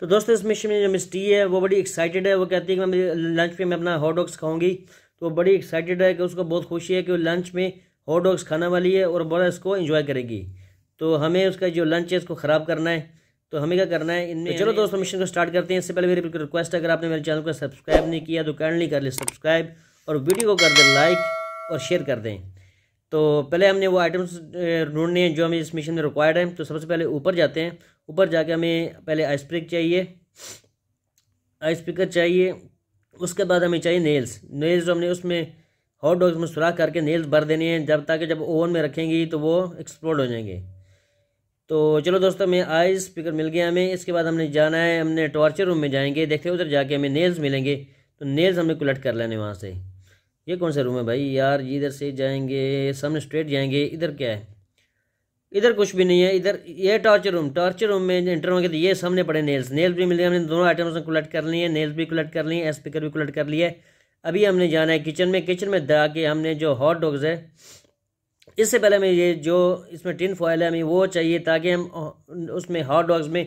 तो दोस्तों इस मिशन में जो मिस टी है वो बड़ी एक्साइटेड है वो कहती है कि मैं लंच में मैं अपना हॉट डॉग्स खाऊंगी तो वो बड़ी एक्साइटेड है कि उसको बहुत खुशी है कि वो लंच में हॉट डॉग्स खाने वाली है और बड़ा इसको इन्जॉय करेगी तो हमें उसका जो लंच है इसको ख़राब करना है तो हमें क्या करना है इनमें तो चलो दोस्तों मिशन को स्टार्ट करते हैं इससे पहले मेरी बिल्कुल रिक्वेस्ट है अगर आपने मेरे चैनल को सब्सक्राइब नहीं किया तो काइंडली कर ले सब्सक्राइब और वीडियो को कर दें लाइक और शेयर कर दें तो पहले हमने वो आइटम्स ढूंढने हैं जो हमें इस मिशन में रिक्वायर्ड हैं तो सबसे पहले ऊपर जाते हैं ऊपर जाके हमें पहले आइस ब्रेक चाहिए आइस पिकर चाहिए उसके बाद हमें चाहिए नेल्स नेल्स जो हमने उसमें हॉट डॉग्स में सुराख करके नेल्स भर देने हैं जब ताकि जब ओवन में रखेंगी तो वो एक्सप्लोड हो जाएंगे तो चलो दोस्तों हमें आइस पिकर मिल गया हमें इसके बाद हमने जाना है हमने टॉर्चर रूम में जाएंगे देखते उधर जाके हमें नेल्स मिलेंगे तो नेल्स हमने कलेक्ट कर लेने वहाँ से ये कौन सा रूम है भाई यार ये इधर से जाएंगे सामने स्ट्रेट जाएंगे इधर क्या है इधर कुछ भी नहीं है इधर ये टॉर्चर रूम टॉर्चर रूम में इंटर होंगे तो ये सामने पड़े नेल्स नेल्स भी मिल हमने दोनों आइटम्स में कलेक्ट कर लिए नेल्स भी कलेक्ट कर लिए स्पीकर भी कलेक्ट कर लिए अभी हमने जाना है किचन में किचन में दा के हमने जो हॉट डॉग्स है इससे पहले हमें ये जो इसमें टिन फॉयल है हमें वो चाहिए ताकि हम उसमें हॉट डॉग्स में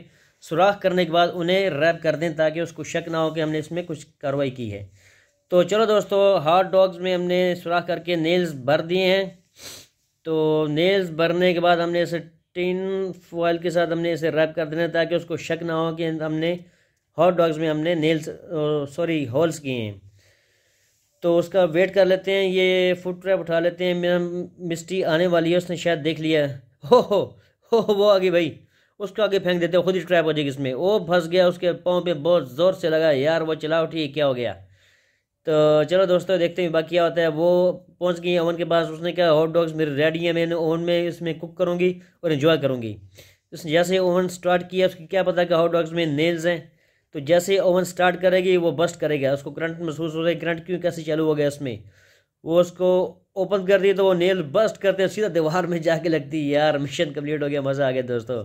सुराख करने के बाद उन्हें रैप कर दें ताकि उसको शक ना हो कि हमने इसमें कुछ कार्रवाई की है तो चलो दोस्तों हॉट डॉग्स में हमने सुराख करके नेल्स भर दिए हैं तो नेल्स भरने के बाद हमने इसे टिन फॉयल के साथ हमने इसे रैप कर देना ताकि उसको शक ना हो कि हमने हॉट डॉग्स में हमने नेल्स सॉरी होल्स किए हैं तो उसका वेट कर लेते हैं ये फुट रैप उठा लेते हैं मेरा मिस्टी आने वाली है उसने शायद देख लिया हो हो हो वो आगे भाई उसको आगे फेंक देते हैं खुद ही ट्रैप हो जाएगी इसमें वो फंस गया उसके पाँव पे बहुत ज़ोर से लगा यार वो चला उठी क्या हो गया तो चलो दोस्तों देखते हैं बाकी क्या होता है वो पहुंच गई ओवन के पास उसने कहा हॉट डॉग्स मेरे रेडी हैं मैंने ओवन में इसमें कुक करूँगी और इन्जॉय करूँगी उसने जैसे ओवन स्टार्ट किया उसकी क्या पता कि हॉट डॉग्स में नेल्स हैं तो जैसे ओवन स्टार्ट करेगी वो बस्ट करेगा उसको करंट महसूस हो रहा है करंट क्यों कैसे चालू हो गया इसमें वो उसको ओपन कर दिए तो वो नेल बस्ट करते हैं सीधा दीवार में जाके लगती है यार मिशन कम्प्लीट हो गया मज़ा आ गया दोस्तों